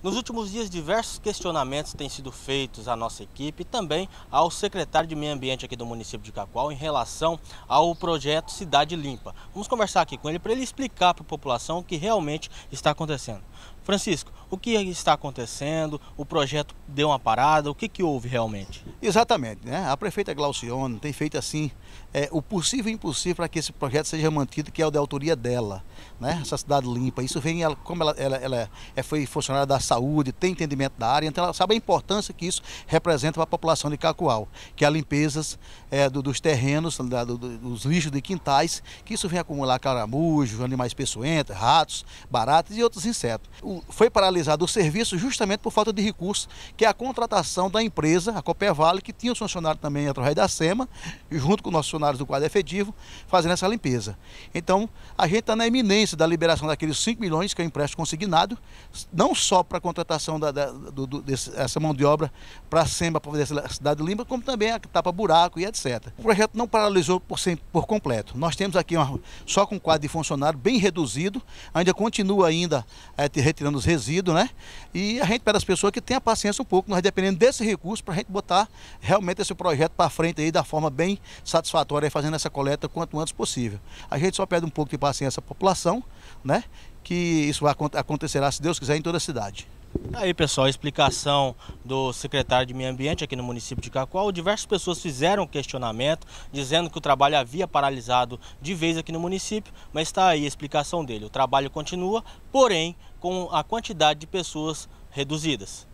Nos últimos dias, diversos questionamentos têm sido feitos à nossa equipe e também ao secretário de Meio Ambiente aqui do município de Cacoal em relação ao projeto Cidade Limpa. Vamos conversar aqui com ele para ele explicar para a população o que realmente está acontecendo. Francisco, o que está acontecendo? O projeto deu uma parada? O que, que houve realmente? Exatamente, né? A prefeita Glaucione tem feito assim é, o possível e impossível para que esse projeto seja mantido, que é o de autoria dela, né? Essa cidade limpa. Isso vem, ela, como ela, ela, ela é, foi funcionária da saúde, tem entendimento da área, então ela sabe a importância que isso representa para a população de Cacoal, que é a limpeza é, do, dos terrenos, da, do, dos lixos de quintais, que isso vem acumular caramujos, animais peçoentos, ratos, baratas e outros insetos. O, foi paralisado o serviço justamente por falta de recursos, que é a contratação da empresa, a Vale, que tinha os funcionários também através da SEMA, junto com os nossos funcionários do quadro efetivo, fazendo essa limpeza. Então, a gente está na eminência da liberação daqueles 5 milhões que é o empréstimo consignado, não só para a contratação da, da do, do, dessa mão de obra para a SEMA, para fazer a cidade limpa, como também a tapa buraco e etc. O projeto não paralisou por, por completo. Nós temos aqui uma, só com um quadro de funcionário bem reduzido, ainda continua ainda é, retirando tirando os resíduos, né? E a gente pede às pessoas que tenham paciência um pouco, nós dependendo desse recurso para a gente botar realmente esse projeto para frente aí da forma bem satisfatória, aí, fazendo essa coleta quanto antes possível. A gente só pede um pouco de paciência à população, né? Que isso vai, acontecerá, se Deus quiser, em toda a cidade. Tá aí pessoal, explicação do secretário de Meio Ambiente aqui no município de Cacoal. Diversas pessoas fizeram questionamento dizendo que o trabalho havia paralisado de vez aqui no município, mas está aí a explicação dele. O trabalho continua, porém com a quantidade de pessoas reduzidas.